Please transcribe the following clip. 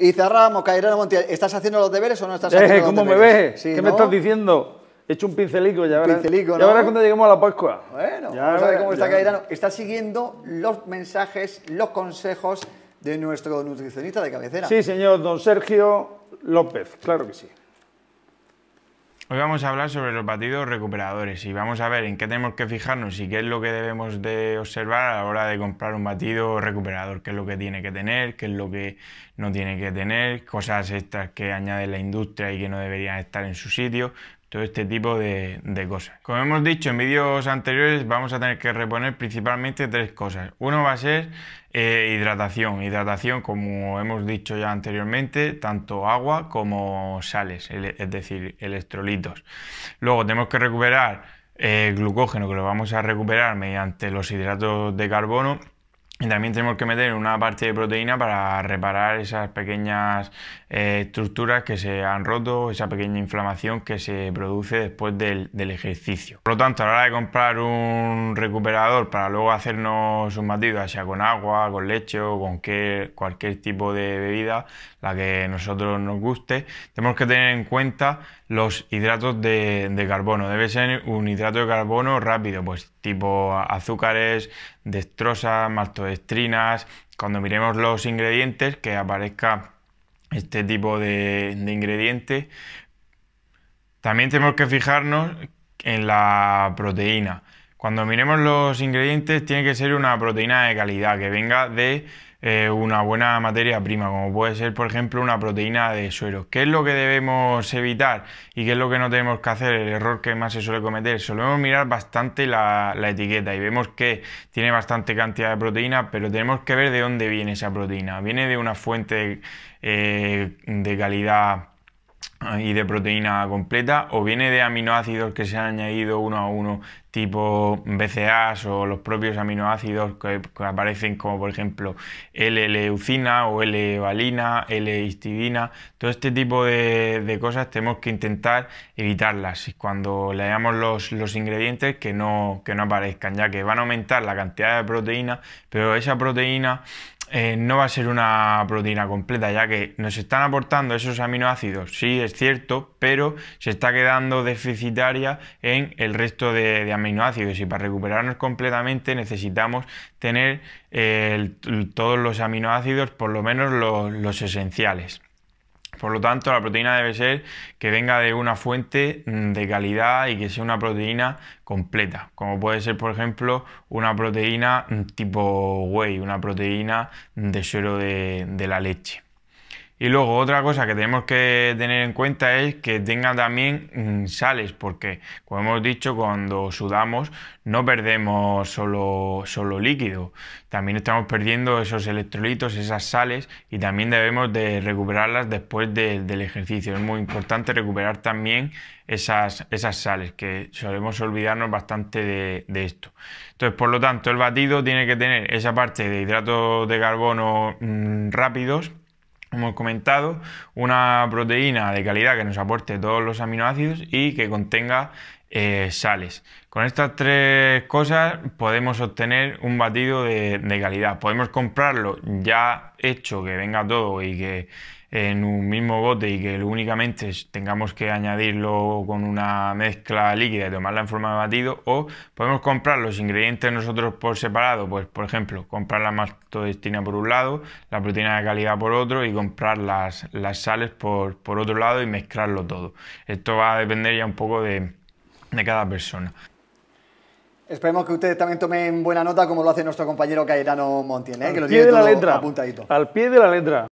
Y cerramos, Cairano Montiel, ¿estás haciendo los deberes o no estás eh, haciendo los deberes? me ves? ¿Qué me estás diciendo? He hecho un pincelico, ya verás. Pincelico, Ya verás cuando lleguemos a la Pascua. Bueno, ya vamos cómo está Cairano. Está siguiendo los mensajes, los consejos de nuestro nutricionista de cabecera. Sí, señor, don Sergio López, claro que sí. Hoy vamos a hablar sobre los batidos recuperadores y vamos a ver en qué tenemos que fijarnos y qué es lo que debemos de observar a la hora de comprar un batido recuperador, qué es lo que tiene que tener, qué es lo que no tiene que tener, cosas estas que añade la industria y que no deberían estar en su sitio, todo este tipo de, cosas. Como hemos dicho en vídeos anteriores, vamos a tener que reponer principalmente tres cosas. Uno va a ser eh, hidratación. Hidratación, como hemos dicho ya anteriormente, tanto agua como sales, es decir, electrolitos. Luego tenemos que recuperar eh, glucógeno, que lo vamos a recuperar mediante los hidratos de carbono y también tenemos que meter una parte de proteína para reparar esas pequeñas eh, estructuras que se han roto, esa pequeña inflamación que se produce después del, ejercicio. Por lo tanto, a la hora de comprar un recuperador para luego hacernos un batido, ya sea con agua, con leche o con cualquier tipo de bebida, la que a nosotros nos guste, tenemos que tener en cuenta los hidratos de, carbono. Debe ser un hidrato de carbono rápido, pues tipo azúcares, destrosas, maltodextrinas. Cuando miremos los ingredientes, que aparezca este tipo de, de También tenemos que fijarnos en la proteína. Cuando miremos los ingredientes, tiene que ser una proteína de calidad, que venga de eh, una buena materia prima, como puede ser, por ejemplo, una proteína de suero. ¿Qué es lo que debemos evitar y qué es lo que no tenemos que hacer? El error que más se suele cometer. Solemos mirar bastante la, etiqueta y vemos que tiene bastante cantidad de proteína, pero tenemos que ver de dónde viene esa proteína. ¿Viene de una fuente eh, de calidad y de proteína completa o viene de aminoácidos que se han añadido uno a uno tipo BCAAs o los propios aminoácidos que, aparecen como por ejemplo L-leucina o L-valina, L-histidina, todo este tipo de, cosas tenemos que intentar evitarlas y cuando leamos los, los ingredientes que no, que no aparezcan ya que van a aumentar la cantidad de proteína pero esa proteína eh, no va a ser una proteína completa, ya que nos están aportando esos aminoácidos, sí es cierto, pero se está quedando deficitaria en el resto de, aminoácidos y para recuperarnos completamente necesitamos tener eh, todos los aminoácidos, por lo menos los esenciales. Por lo tanto, la proteína debe ser que venga de una fuente mm, de calidad y que sea una proteína completa, como puede ser, por ejemplo, una proteína mm, tipo whey, una proteína mm, de suero de, de la leche. Y luego otra cosa que tenemos que tener en cuenta es que tenga también mm, sales, porque como hemos dicho, cuando sudamos no perdemos solo, solo líquido, también estamos perdiendo esos electrolitos, esas sales y también debemos de recuperarlas después del ejercicio. Es muy importante recuperar también esas, esas sales, que solemos olvidarnos bastante de, esto. Entonces, por lo tanto, el batido tiene que tener esa parte de hidratos de carbono mm, rápidos hemos comentado, una proteína de calidad que nos aporte todos los aminoácidos y que contenga eh, sales. Con estas tres cosas podemos obtener un batido de calidad. Podemos comprarlo ya hecho, que venga todo y que en un mismo bote y que únicamente tengamos que añadirlo con una mezcla líquida y tomarla en forma de batido, o podemos comprar los ingredientes nosotros por separado, pues por ejemplo, comprar la mastodestina por un lado, la proteína de calidad por otro y comprar las, las sales por, otro lado y mezclarlo todo. Esto va a depender ya un poco de, cada persona. Esperemos que ustedes también tomen buena nota como lo hace nuestro compañero Cayetano Montiel, ¿eh? que lo tiene letra, Al pie de la letra.